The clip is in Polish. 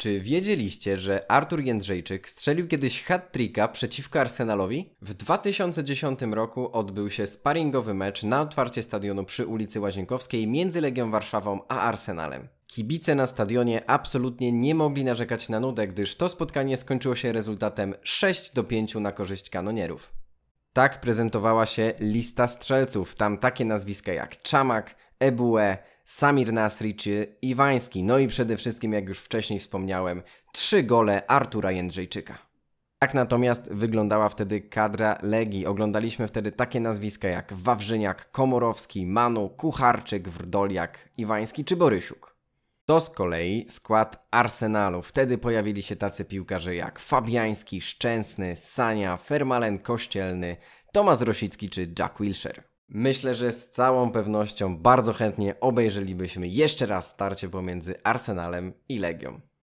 Czy wiedzieliście, że Artur Jędrzejczyk strzelił kiedyś hat-tricka przeciwko Arsenalowi? W 2010 roku odbył się sparingowy mecz na otwarcie stadionu przy ulicy Łazienkowskiej między Legią Warszawą a Arsenalem. Kibice na stadionie absolutnie nie mogli narzekać na nudę, gdyż to spotkanie skończyło się rezultatem 6 do 5 na korzyść kanonierów. Tak prezentowała się lista strzelców, tam takie nazwiska jak Czamak, Ebue, Samir Nasri czy Iwański. No i przede wszystkim, jak już wcześniej wspomniałem, trzy gole Artura Jędrzejczyka. Tak natomiast wyglądała wtedy kadra Legii. Oglądaliśmy wtedy takie nazwiska jak Wawrzyniak, Komorowski, Manu, Kucharczyk, Wrdoliak, Iwański czy Borysiuk. To z kolei skład Arsenalu. Wtedy pojawili się tacy piłkarze jak Fabiański, Szczęsny, Sania, Fermalen Kościelny, Tomasz Rosicki czy Jack Wilshere. Myślę, że z całą pewnością bardzo chętnie obejrzelibyśmy jeszcze raz starcie pomiędzy Arsenalem i Legią.